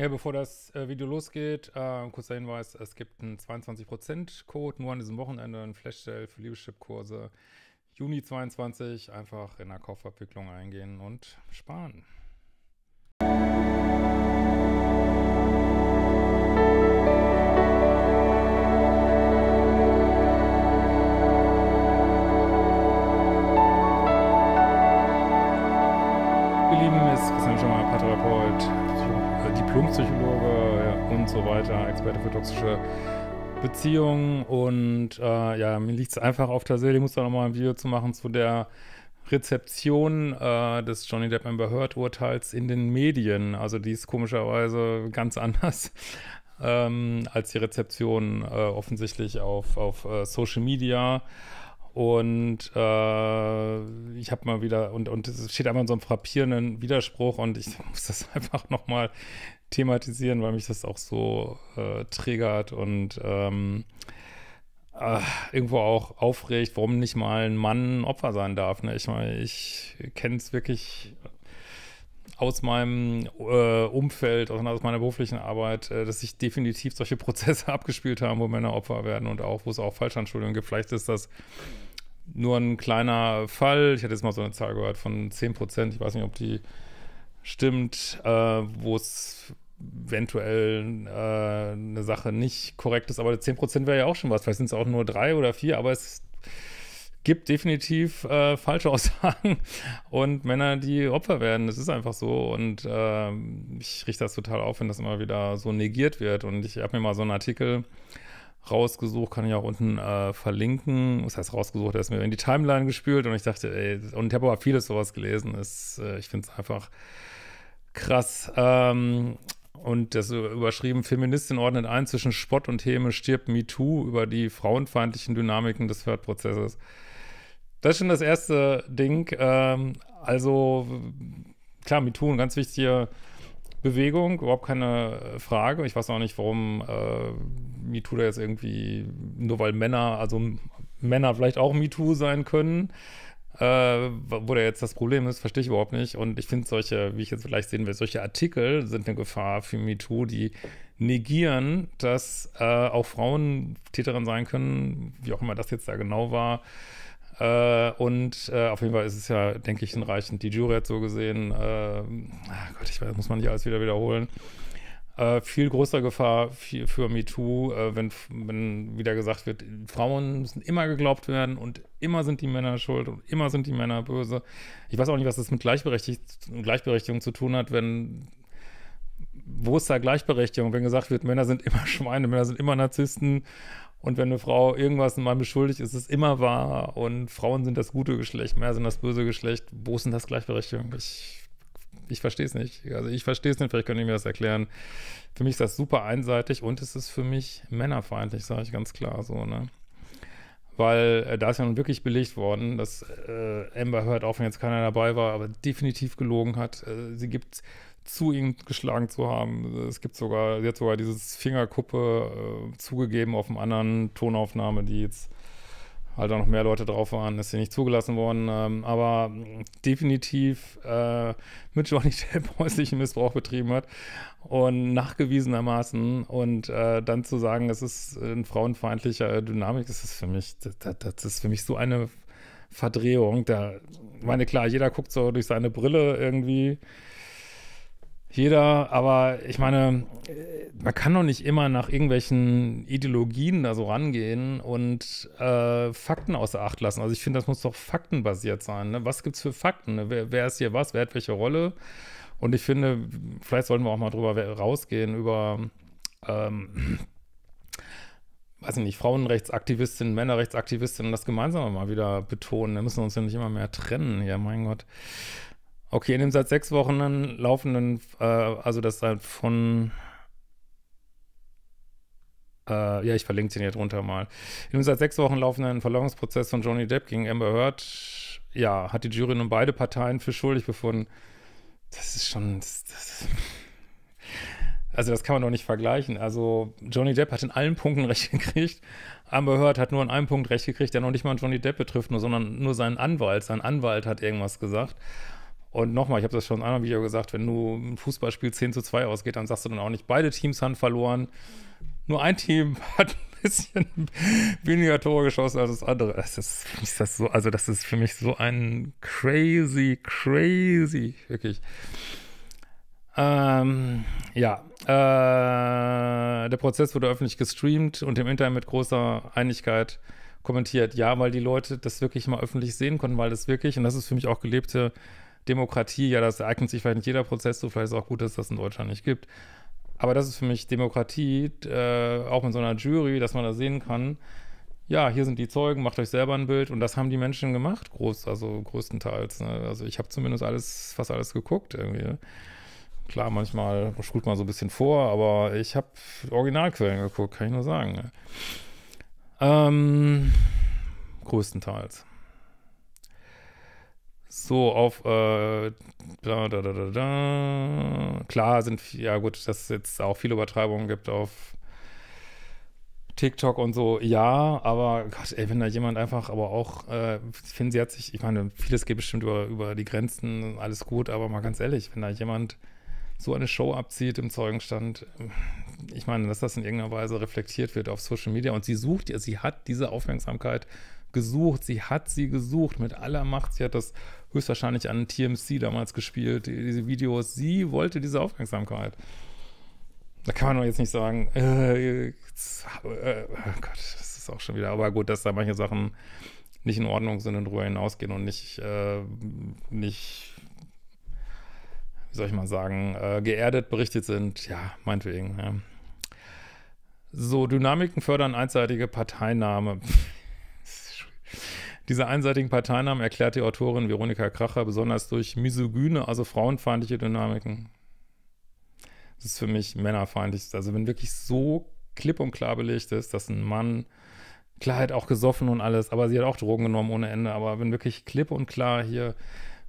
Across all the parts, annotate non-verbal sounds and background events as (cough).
Ja, bevor das äh, Video losgeht, äh, kurzer Hinweis, es gibt einen 22%-Code nur an diesem Wochenende, ein Flash-Sale für liebeschip kurse Juni 22 einfach in der Kaufabwicklung eingehen und sparen. Diplompsychologe und so weiter, Experte für toxische Beziehungen. Und äh, ja, mir liegt es einfach auf der Seele. Ich muss da nochmal ein Video zu machen zu der Rezeption äh, des Johnny Depp Amber Heard Urteils in den Medien. Also die ist komischerweise ganz anders (laughs) ähm, als die Rezeption äh, offensichtlich auf, auf äh, Social Media. Und äh, ich habe mal wieder, und, und es steht einfach in so einem frappierenden Widerspruch und ich (laughs) muss das einfach nochmal thematisieren, weil mich das auch so äh, triggert und ähm, äh, irgendwo auch aufregt, warum nicht mal ein Mann Opfer sein darf. Ne? Ich meine, ich kenne es wirklich aus meinem äh, Umfeld, aus meiner beruflichen Arbeit, äh, dass sich definitiv solche Prozesse (laughs) abgespielt haben, wo Männer Opfer werden und auch, wo es auch Falschanschuldigungen gibt. Vielleicht ist das nur ein kleiner Fall. Ich hatte jetzt mal so eine Zahl gehört von 10 Prozent. Ich weiß nicht, ob die stimmt, äh, wo es eventuell äh, eine Sache nicht korrekt ist. Aber 10 Prozent wäre ja auch schon was. Vielleicht sind es auch nur drei oder vier, aber es gibt definitiv äh, falsche (laughs) Aussagen und Männer, die Opfer werden. Das ist einfach so. Und ähm, ich richte das total auf, wenn das immer wieder so negiert wird. Und ich habe mir mal so einen Artikel rausgesucht, kann ich auch unten äh, verlinken. Was heißt rausgesucht? Er ist mir in die Timeline gespült und ich dachte, ey, und ich habe aber vieles sowas gelesen. Ist, äh, ich finde es einfach krass. Ähm, und das überschrieben, Feministin ordnet ein zwischen Spott und Häme stirbt MeToo über die frauenfeindlichen Dynamiken des Förderprozesses. Das ist schon das erste Ding. Ähm, also, klar, MeToo, ein ganz wichtiger Bewegung, überhaupt keine äh, Frage. Ich weiß auch nicht, warum äh, MeToo da jetzt irgendwie, nur weil Männer, also Männer vielleicht auch MeToo sein können, äh, wo da jetzt das Problem ist, verstehe ich überhaupt nicht. Und ich finde solche, wie ich jetzt vielleicht sehen will, solche Artikel sind eine Gefahr für MeToo, die negieren, dass äh, auch Frauen Täterin sein können, wie auch immer das jetzt da genau war äh, und äh, auf jeden Fall ist es ja, denke ich, hinreichend. die Jury hat so gesehen. Äh, ah Gott, ich weiß, muss man nicht alles wieder wiederholen. Äh, viel größere Gefahr für, für MeToo, äh, wenn, wenn wieder gesagt wird, Frauen müssen immer geglaubt werden und immer sind die Männer schuld und immer sind die Männer böse. Ich weiß auch nicht, was das mit Gleichberechtigung zu tun hat, wenn wo ist da Gleichberechtigung, wenn gesagt wird, Männer sind immer Schweine, Männer sind immer Narzissten und wenn eine Frau irgendwas in meinem beschuldigt, ist es immer wahr. Und Frauen sind das gute Geschlecht, mehr sind das böse Geschlecht. Wo ist denn das Gleichberechtigung? Ich, ich verstehe es nicht. Also ich verstehe es nicht, vielleicht könnt ihr mir das erklären. Für mich ist das super einseitig und es ist für mich männerfeindlich, sage ich ganz klar so, ne? Weil äh, da ist ja nun wirklich belegt worden, dass äh, Amber Heard, auch wenn jetzt keiner dabei war, aber definitiv gelogen hat. Äh, sie gibt zu ihm geschlagen zu haben. Es gibt sogar, sie hat sogar dieses Fingerkuppe äh, zugegeben auf einem anderen Tonaufnahme, die jetzt halt auch noch mehr Leute drauf waren, ist sie nicht zugelassen worden. Ähm, aber definitiv äh, mit Johnny (laughs) Depp häuslichen Missbrauch betrieben hat und nachgewiesenermaßen und äh, dann zu sagen, es ist ein frauenfeindlicher Dynamik, das ist für mich, das, das ist für mich so eine Verdrehung. Da meine klar, jeder guckt so durch seine Brille irgendwie jeder, aber ich meine, man kann doch nicht immer nach irgendwelchen Ideologien da so rangehen und äh, Fakten außer Acht lassen. Also ich finde, das muss doch faktenbasiert sein. Ne? Was es für Fakten? Ne? Wer, wer, ist hier was? Wer hat welche Rolle? Und ich finde, vielleicht sollten wir auch mal drüber rausgehen, über ähm, weiß ich nicht, Frauenrechtsaktivistinnen, Männerrechtsaktivistinnen, das gemeinsam mal wieder betonen. Da müssen wir uns ja nicht immer mehr trennen. Ja, mein Gott. Okay, in dem seit sechs Wochen laufenden, äh, also das halt von äh, ja, ich verlinke den hier drunter mal. In dem seit sechs Wochen laufenden Verleumdungsprozess von Johnny Depp gegen Amber Heard, ja, hat die Jury nun beide Parteien für schuldig befunden. Das ist schon. Das, das, also, das kann man doch nicht vergleichen. Also, Johnny Depp hat in allen Punkten recht gekriegt. Amber Heard hat nur in einem Punkt recht gekriegt, der noch nicht mal Johnny Depp betrifft, nur, sondern nur seinen Anwalt. Sein Anwalt hat irgendwas gesagt. Und nochmal, ich habe das schon in einem anderen Video gesagt, wenn du ein Fußballspiel 10 zu 2 ausgeht, dann sagst du dann auch nicht, beide Teams haben verloren. Nur ein Team (laughs) hat ein bisschen weniger Tore geschossen als das andere. Das ist, ist das so, also das ist für mich so ein crazy, crazy, wirklich. Ähm, ja, äh, der Prozess wurde öffentlich gestreamt und im Internet mit großer Einigkeit kommentiert. Ja, weil die Leute das wirklich mal öffentlich sehen konnten, weil das wirklich, und das ist für mich auch gelebte Demokratie, ja, das eignet sich vielleicht nicht jeder Prozess so, vielleicht ist es auch gut, dass das in Deutschland nicht gibt. Aber das ist für mich Demokratie, äh, auch mit so einer Jury, dass man da sehen kann, ja, hier sind die Zeugen, macht euch selber ein Bild. Und das haben die Menschen gemacht, groß, also größtenteils. Ne? Also ich habe zumindest alles, fast alles geguckt irgendwie. Klar, manchmal schrut man so ein bisschen vor, aber ich habe Originalquellen geguckt, kann ich nur sagen. Ne? Ähm, größtenteils. So, auf äh, da, da, da, da, da. Klar sind, ja gut, dass es jetzt auch viele Übertreibungen gibt auf TikTok und so, ja, aber Gott, ey, wenn da jemand einfach, aber auch, äh, ich finde, sie hat sich, ich meine, vieles geht bestimmt über, über die Grenzen, alles gut, aber mal ganz ehrlich, wenn da jemand so eine Show abzieht im Zeugenstand, ich meine, dass das in irgendeiner Weise reflektiert wird auf Social Media und sie sucht, ja, sie hat diese Aufmerksamkeit gesucht, sie hat sie gesucht mit aller Macht. Sie hat das höchstwahrscheinlich an TMC damals gespielt, diese Videos. Sie wollte diese Aufmerksamkeit. Da kann man doch jetzt nicht sagen, äh, äh, oh Gott, das ist auch schon wieder, aber gut, dass da manche Sachen nicht in Ordnung sind und drüber hinausgehen und nicht, äh, nicht, wie soll ich mal sagen, äh, geerdet berichtet sind, ja, meinetwegen, ja. So, Dynamiken fördern einseitige Parteinahme. Diese einseitigen Parteinamen erklärt die Autorin Veronika Kracher besonders durch misogyne, also frauenfeindliche Dynamiken. Das ist für mich männerfeindlich. Also wenn wirklich so klipp und klar belegt ist, dass ein Mann, klar hat auch gesoffen und alles, aber sie hat auch Drogen genommen ohne Ende, aber wenn wirklich klipp und klar hier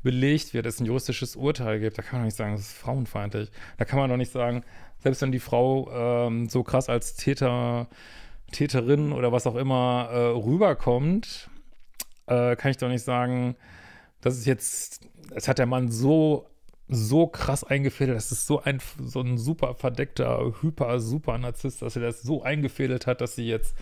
belegt wird, es ein juristisches Urteil gibt, da kann man doch nicht sagen, das ist frauenfeindlich. Da kann man doch nicht sagen, selbst wenn die Frau ähm, so krass als Täter Täterin oder was auch immer äh, rüberkommt, äh, kann ich doch nicht sagen, das ist jetzt, das hat der Mann so, so krass eingefädelt, das ist so ein, so ein super verdeckter, hyper, super Narzisst, dass er das so eingefädelt hat, dass sie jetzt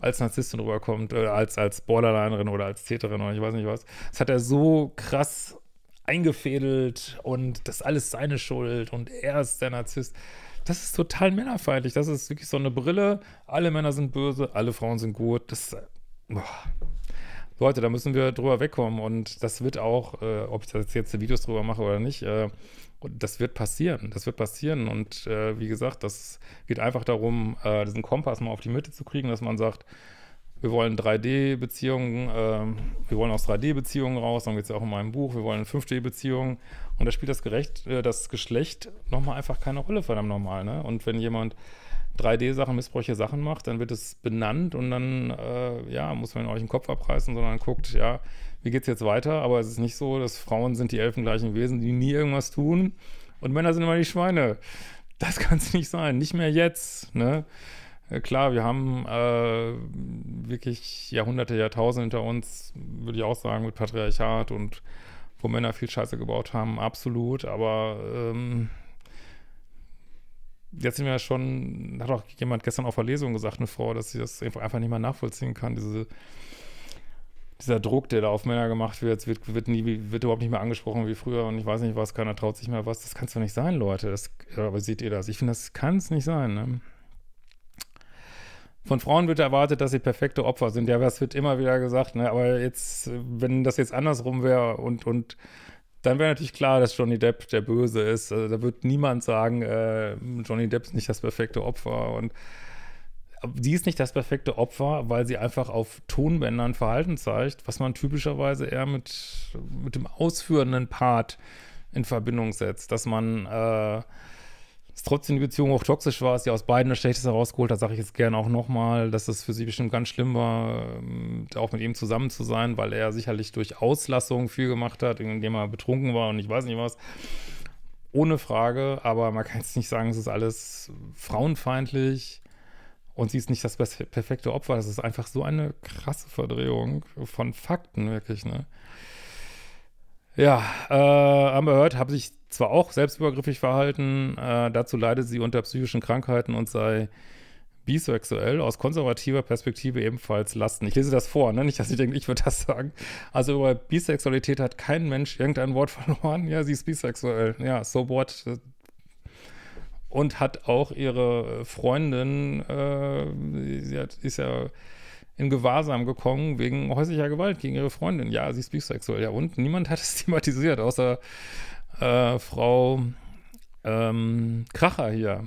als Narzisstin rüberkommt, oder äh, als, als Borderlinerin oder als Täterin oder ich weiß nicht was. Das hat er so krass eingefädelt und das ist alles seine Schuld und er ist der Narzisst. Das ist total männerfeindlich. Das ist wirklich so eine Brille. Alle Männer sind böse, alle Frauen sind gut. Das, boah. Leute, da müssen wir drüber wegkommen. Und das wird auch, äh, ob ich das jetzt Videos drüber mache oder nicht, äh, das wird passieren. Das wird passieren. Und äh, wie gesagt, das geht einfach darum, äh, diesen Kompass mal auf die Mitte zu kriegen, dass man sagt, wir wollen 3D-Beziehungen, äh, wir wollen aus 3D-Beziehungen raus, dann geht es ja auch in meinem Buch, wir wollen 5D-Beziehungen und da spielt das, gerecht, äh, das Geschlecht nochmal einfach keine Rolle, verdammt nochmal. Ne? Und wenn jemand 3D-Sachen, missbräuchliche Sachen macht, dann wird es benannt und dann, äh, ja, muss man euch den Kopf abreißen, sondern guckt, ja, wie es jetzt weiter? Aber es ist nicht so, dass Frauen sind die elfengleichen Wesen, die nie irgendwas tun und Männer sind immer die Schweine. Das (laughs) kann es nicht sein, nicht mehr jetzt, ne? Äh, klar, wir haben äh, wirklich Jahrhunderte, Jahrtausende hinter uns, würde ich auch sagen, mit Patriarchat und wo Männer viel Scheiße gebaut haben, absolut, aber ähm, jetzt sind wir ja schon, hat auch jemand gestern auf der Lesung gesagt, eine Frau, dass sie das einfach nicht mehr nachvollziehen kann, diese, dieser Druck, der da auf Männer gemacht wird, wird, wird, nie, wird überhaupt nicht mehr angesprochen wie früher und ich weiß nicht was, keiner traut sich mehr was, das kann es doch nicht sein, Leute, das, aber seht ihr das? Ich finde, das kann es nicht sein, ne? Von Frauen wird erwartet, dass sie perfekte Opfer sind. Ja, das wird immer wieder gesagt. Ne? Aber jetzt, wenn das jetzt andersrum wäre und, und dann wäre natürlich klar, dass Johnny Depp der Böse ist. Also, da wird niemand sagen, äh, Johnny Depp ist nicht das perfekte Opfer. Und sie ist nicht das perfekte Opfer, weil sie einfach auf Tonbändern Verhalten zeigt, was man typischerweise eher mit, mit dem ausführenden Part in Verbindung setzt, dass man äh, ist trotzdem die Beziehung auch toxisch war, ist ja aus beiden das Schlechteste herausgeholt hat, sage ich jetzt gerne auch nochmal, dass es für sie bestimmt ganz schlimm war, ähm, auch mit ihm zusammen zu sein, weil er sicherlich durch Auslassung viel gemacht hat, indem er betrunken war und ich weiß nicht was. Ohne Frage, aber man kann jetzt nicht sagen, es ist alles frauenfeindlich und sie ist nicht das perfekte Opfer. Das ist einfach so eine krasse Verdrehung von Fakten, wirklich, ne? Ja, äh, wir gehört, habe ich zwar auch selbstübergriffig verhalten, äh, dazu leide sie unter psychischen Krankheiten und sei bisexuell, aus konservativer Perspektive ebenfalls Lasten. Ich lese das vor, ne? nicht, dass ich denke, ich würde das sagen. Also über Bisexualität hat kein Mensch irgendein Wort (laughs) verloren. Ja, sie ist bisexuell. Ja, so what? Und hat auch ihre Freundin, äh, sie hat, ist ja in Gewahrsam gekommen wegen häuslicher Gewalt gegen ihre Freundin. Ja, sie ist bisexuell. Ja, und niemand hat es (laughs) thematisiert, außer äh, Frau ähm, Kracher hier.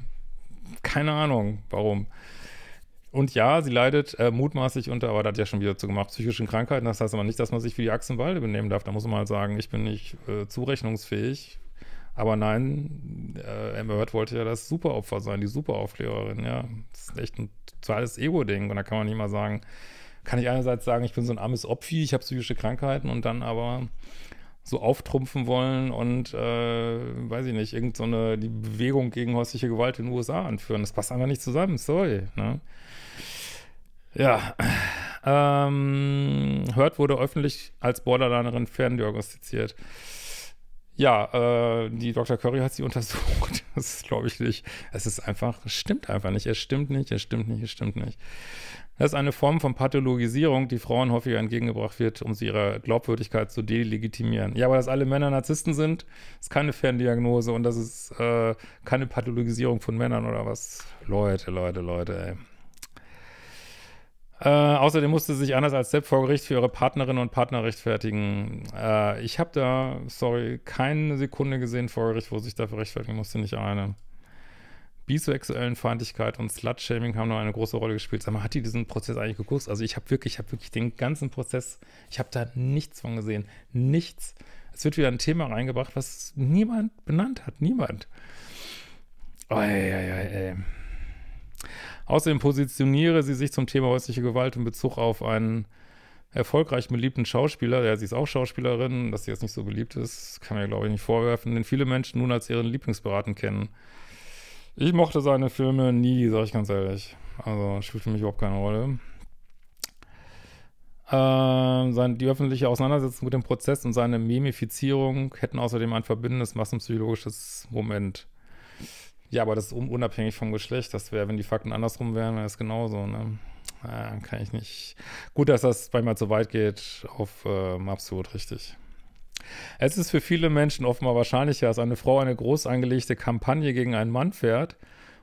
Keine Ahnung, warum. Und ja, sie leidet äh, mutmaßlich unter, aber das hat ja schon wieder zugemacht, psychischen Krankheiten. Das heißt aber nicht, dass man sich für die Achsenwalde benehmen darf. Da muss man halt sagen, ich bin nicht äh, zurechnungsfähig. Aber nein, äh, Amber Heard wollte ja das Superopfer sein, die Superaufklärerin. Ja, das ist echt ein zweites Ego-Ding. Und da kann man nicht mal sagen, kann ich einerseits sagen, ich bin so ein armes Opfi, ich habe psychische Krankheiten und dann aber so auftrumpfen wollen und, äh, weiß ich nicht, irgendeine so Bewegung gegen häusliche Gewalt in den USA anführen. Das passt einfach nicht zusammen, sorry. Ne? Ja. (sighs) Ähm, Hört wurde öffentlich als Borderlinerin ferndiagnostiziert. Ja, äh, die Dr. Curry hat sie (laughs) untersucht. Das glaube ich nicht. Es ist einfach, es stimmt einfach nicht. Es stimmt nicht, es stimmt nicht, es stimmt nicht. Das ist eine Form von Pathologisierung, die Frauen häufiger entgegengebracht wird, um sie ihrer Glaubwürdigkeit zu delegitimieren. Ja, aber dass alle Männer Narzissten sind, ist keine Ferndiagnose und das ist äh, keine Pathologisierung von Männern oder was. Leute, Leute, Leute, ey. Äh, außerdem musste sie sich anders als Sepp vor Gericht für ihre Partnerinnen und Partner rechtfertigen. Äh, ich habe da, sorry, keine Sekunde gesehen vor Gericht, wo sich dafür rechtfertigen musste, nicht eine bisexuellen Feindlichkeit und Slut-Shaming haben nur eine große Rolle gespielt. Sag mal, hat die diesen Prozess eigentlich geguckt? Also ich habe wirklich, ich habe wirklich den ganzen Prozess, ich habe da nichts von gesehen. Nichts. Es wird wieder ein Thema reingebracht, was niemand benannt hat. Niemand. Oh, ey, ey, ey. Außerdem positioniere sie sich zum Thema häusliche Gewalt in Bezug auf einen erfolgreich beliebten Schauspieler, ja, sie ist auch Schauspielerin, dass sie jetzt nicht so beliebt ist, kann man ja, glaube ich, nicht vorwerfen, den viele Menschen nun als ihren Lieblingsberaten kennen. Ich mochte seine Filme nie, sag ich ganz ehrlich. Also spielt für mich überhaupt keine Rolle. Ähm, die öffentliche Auseinandersetzung mit dem Prozess und seine Memifizierung hätten außerdem ein verbindendes massenpsychologisches Moment. Ja, aber das ist unabhängig vom Geschlecht. Das wäre, wenn die Fakten andersrum wären, wäre es genauso. Ne? Ja, äh, kann ich nicht. Gut, dass das bei mir zu weit geht auf äh, absolut richtig. Es ist für viele Menschen offenbar wahrscheinlicher, dass eine Frau eine groß angelegte Kampagne gegen einen Mann fährt,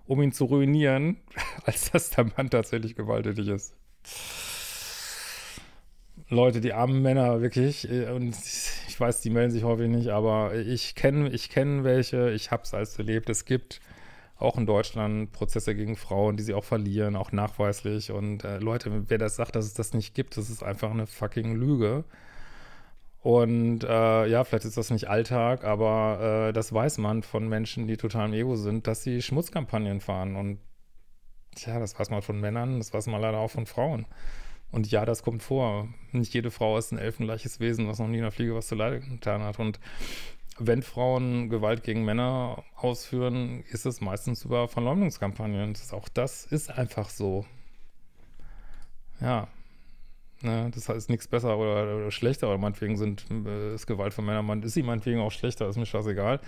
um ihn zu ruinieren, (laughs) als dass der Mann tatsächlich gewalttätig ist. Leute, die armen Männer, wirklich. Äh, und ich weiß, die melden sich häufig nicht, aber ich kenne ich kenn welche, ich habe es alles erlebt. Es gibt auch in Deutschland Prozesse gegen Frauen, die sie auch verlieren, auch nachweislich. Und äh, Leute, wer das sagt, dass es das nicht gibt, das ist einfach eine fucking Lüge. Und äh, ja, vielleicht ist das nicht Alltag, aber äh, das weiß man von Menschen, die total im Ego sind, dass sie Schmutzkampagnen fahren. Und ja, das weiß man von Männern, das weiß man leider auch von Frauen. Und ja, das kommt vor. Nicht jede Frau ist ein elfenleiches Wesen, was noch nie in der Fliege was zu leiden getan hat. Und wenn Frauen Gewalt gegen Männer ausführen, ist es meistens über Verleumdungskampagnen. Das auch das ist einfach so. Ja. Ne? Das heißt nichts besser oder, oder schlechter, oder meinetwegen sind, äh, ist Gewalt von Männern, ist sie meinetwegen auch schlechter, ist mir scheißegal.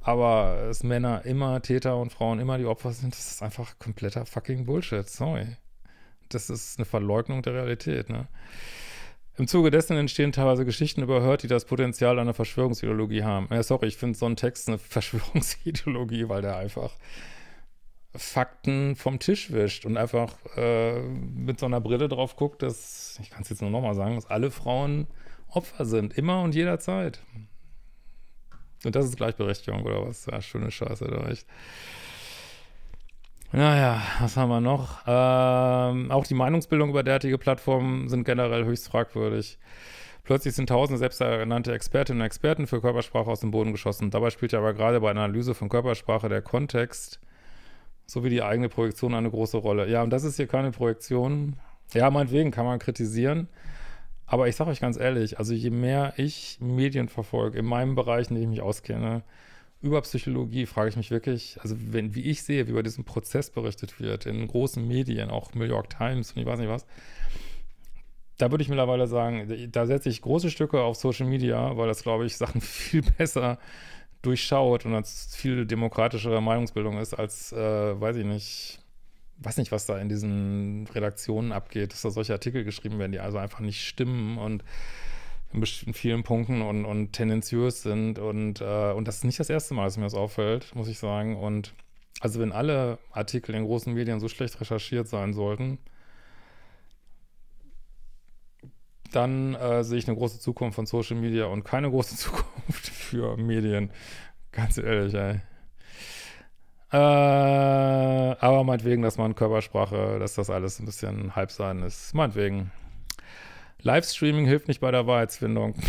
Aber dass Männer immer Täter und Frauen immer die Opfer sind, das ist einfach kompletter fucking Bullshit. Sorry. Das ist eine Verleugnung der Realität, ne? Im Zuge dessen entstehen teilweise Geschichten überhört, die das Potenzial einer Verschwörungsideologie haben. Ja, sorry, ich finde so einen Text eine (laughs) Verschwörungsideologie, weil der einfach Fakten vom Tisch wischt und einfach äh, mit so einer Brille drauf guckt, dass, ich kann es jetzt nur nochmal sagen, dass alle Frauen Opfer sind, immer und jederzeit. Und das ist Gleichberechtigung oder was? Ja, schöne Scheiße, da echt. Naja, was haben wir noch? Ähm, auch die Meinungsbildung über derartige Plattformen sind generell höchst fragwürdig. Plötzlich sind tausende selbsternannte Expertinnen und Experten für Körpersprache aus dem Boden geschossen. Dabei spielt ja aber gerade bei einer Analyse von Körpersprache der Kontext so wie die eigene Projektion eine große Rolle. Ja, und das ist hier keine Projektion. Ja, meinetwegen kann man kritisieren. Aber ich sage euch ganz ehrlich, also je mehr ich Medien verfolge, in meinem Bereich, in dem ich mich auskenne, über Psychologie frage ich mich wirklich, also wenn, wie ich sehe, wie über diesen Prozess berichtet wird, in großen Medien, auch New York Times und ich weiß nicht was, da würde ich mittlerweile sagen, da setze ich große Stücke auf Social Media, weil das, glaube ich, Sachen (laughs) viel besser durchschaut und als viel demokratischere Meinungsbildung ist, als, äh, weiß ich nicht, weiß nicht, was da in diesen Redaktionen abgeht, dass da solche Artikel geschrieben werden, die also einfach nicht stimmen und in vielen Punkten und, und tendenziös sind. Und, äh, und das ist nicht das erste Mal, dass mir das auffällt, muss ich sagen. Und also wenn alle Artikel in großen Medien so schlecht recherchiert sein sollten, dann äh, sehe ich eine große Zukunft von Social Media und keine große (laughs) Zukunft für Medien. Ganz ehrlich, ey. Äh, aber meinetwegen, dass man Körpersprache, dass das alles ein bisschen Hype sein ist. Meinetwegen. Livestreaming hilft nicht bei der Wahrheitsfindung. (laughs)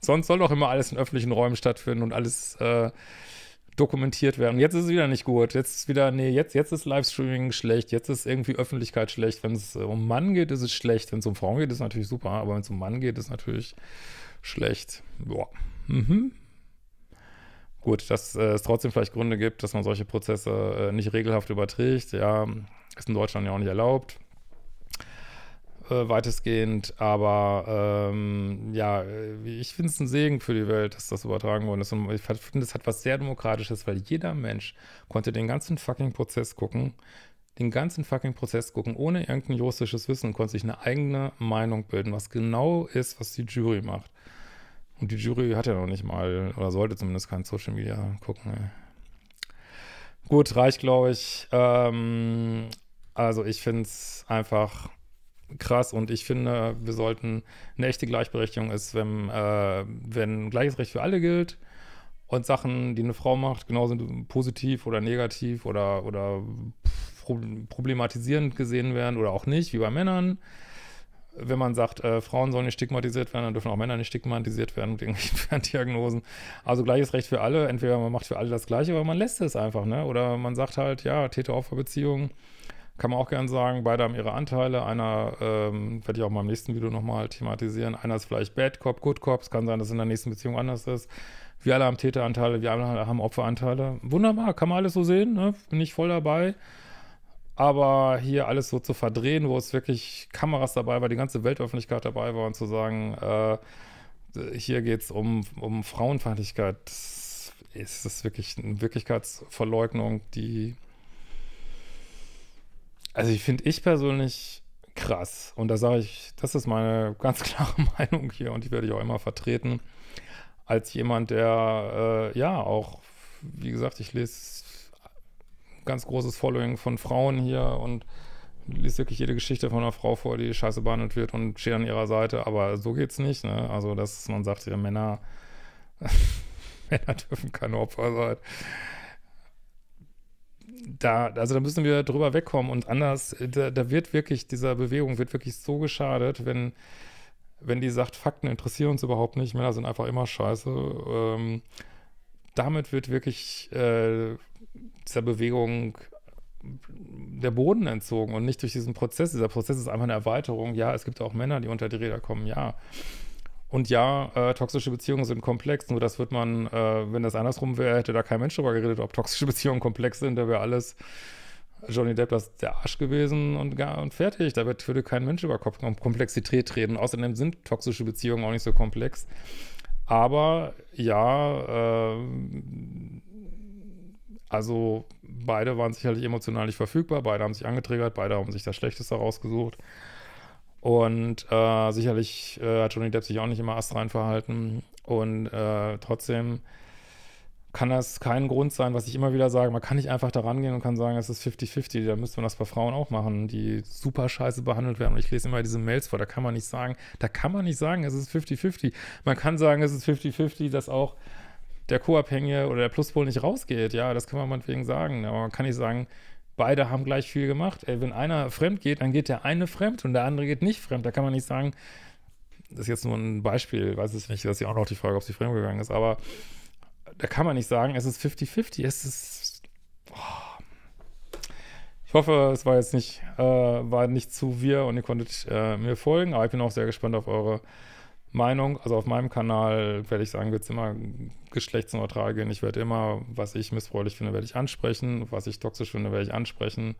Sonst soll doch immer alles in öffentlichen Räumen stattfinden und alles äh, dokumentiert werden. Jetzt ist es wieder nicht gut. Jetzt ist wieder, nee, jetzt, jetzt ist Livestreaming schlecht, jetzt ist irgendwie Öffentlichkeit schlecht. Wenn es um Mann geht, ist es schlecht. Wenn es um Frauen geht, ist es natürlich super, aber wenn es um Mann geht, ist es natürlich schlecht. Boah. Mhm. Gut, dass äh, es trotzdem vielleicht Gründe gibt, dass man solche Prozesse äh, nicht regelhaft überträgt. Ja, ist in Deutschland ja auch nicht erlaubt äh, weitestgehend, aber ähm, ja, äh, ich finde es ein Segen für die Welt, dass das übertragen worden ist. Und ich finde, es hat was sehr Demokratisches, weil jeder Mensch konnte den ganzen fucking Prozess gucken, den ganzen fucking Prozess gucken, ohne irgendein juristisches Wissen, konnte sich eine eigene Meinung bilden, was genau ist, was die Jury macht. Und die Jury hat ja noch nicht mal, oder sollte zumindest kein Social Media gucken. Ey. Gut, reicht, glaube ich. Ähm, also ich finde es einfach krass und ich finde, wir sollten eine echte Gleichberechtigung ist, wenn, äh, wenn gleiches Recht für alle gilt und Sachen, die eine Frau macht, genauso positiv oder negativ oder, oder problematisierend gesehen werden oder auch nicht, wie bei Männern. Wenn man sagt, äh, Frauen sollen nicht stigmatisiert werden, dann dürfen auch Männer nicht stigmatisiert werden mit irgendwelchen (laughs) Ferndiagnosen. Also gleiches Recht für alle. Entweder man macht für alle das Gleiche, aber man lässt es einfach, ne? Oder man sagt halt, ja, Täter-Opfer-Beziehung. beziehungen kann man auch gern sagen, beide haben ihre Anteile. Einer ähm, werde ich auch mal im nächsten Video nochmal thematisieren. Einer ist vielleicht Bad Cop, Good Cop. Es kann sein, dass es in der nächsten Beziehung anders ist. Wir alle haben Täteranteile, wir alle haben Opferanteile. Wunderbar, kann man alles so sehen. Ne? Bin ich voll dabei. Aber hier alles so zu verdrehen, wo es wirklich Kameras dabei war, die ganze Weltöffentlichkeit dabei war und zu sagen, äh, hier geht es um, um Frauenfeindlichkeit, ist das wirklich eine Wirklichkeitsverleugnung, die also ich finde ich persönlich krass. Und da sage ich, das ist meine (laughs) ganz klare (laughs) Meinung hier und die werde ich auch immer vertreten. Als jemand, der äh, ja auch, wie gesagt, ich lese ganz großes Following von Frauen hier und liest wirklich jede Geschichte von einer Frau vor, die scheiße behandelt wird und steht an ihrer Seite, aber so geht's nicht, ne? Also, dass man sagt, ja, Männer, (laughs) Männer dürfen keine Opfer sein da, also da müssen wir drüber wegkommen und anders, da, da wird wirklich, dieser Bewegung wird wirklich so geschadet, wenn, wenn die sagt, Fakten interessieren uns überhaupt nicht, Männer sind einfach immer scheiße. Ähm, damit wird wirklich äh, dieser Bewegung der Boden entzogen und nicht durch diesen Prozess. Dieser Prozess ist einfach eine Erweiterung. Ja, es gibt auch Männer, die unter die Räder kommen, ja. Und ja, äh, toxische Beziehungen sind komplex, nur das wird man, äh, wenn das andersrum wäre, hätte da kein Mensch drüber geredet, ob toxische (laughs) Beziehungen komplex sind, da wäre alles Johnny Depp das der Arsch gewesen und, gar, und fertig. Da wird, würde kein Mensch über Komplexität reden. Außerdem sind toxische Beziehungen auch nicht so komplex. Aber ja, äh, also beide waren sicherlich emotional nicht verfügbar, beide haben sich angetriggert, beide haben sich das Schlechteste rausgesucht. Und äh, sicherlich äh, hat Johnny Depp sich auch nicht immer astrein verhalten. Und äh, trotzdem kann das kein Grund sein, was ich immer wieder sage. Man kann nicht einfach da rangehen und kann sagen, es ist 50-50. Da müsste man das bei Frauen auch machen, die super scheiße behandelt werden. Und ich lese immer diese Mails vor, da kann man nicht sagen, da kann man nicht sagen, es ist 50-50. Man kann sagen, es ist 50-50, dass auch der Co-Abhängige oder der Pluspol nicht rausgeht. Ja, das kann man meinetwegen sagen. Aber man kann nicht sagen, beide haben gleich viel gemacht. Ey, wenn einer fremd geht, dann geht der eine fremd und der andere geht nicht fremd. Da kann man nicht sagen, das ist jetzt nur ein Beispiel, weiß ich nicht, dass ist ja auch noch die Frage, ob sie fremd gegangen ist, aber da kann man nicht sagen, es ist 50-50, es ist. Oh. Ich hoffe, es war jetzt nicht, äh, war nicht zu wir und ihr konntet äh, mir folgen, aber ich bin auch sehr gespannt auf eure Meinung. Also auf meinem Kanal werde ich sagen, wird es immer geschlechtsneutral gehen. Ich werde immer, was ich missbräuchlich finde, werde ich ansprechen. Was ich toxisch finde, werde ich ansprechen.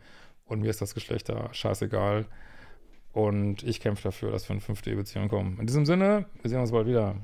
Und mir ist das Geschlecht da scheißegal. Und ich kämpfe dafür, dass wir in 5D-Beziehungen kommen. In diesem Sinne, wir sehen uns bald wieder.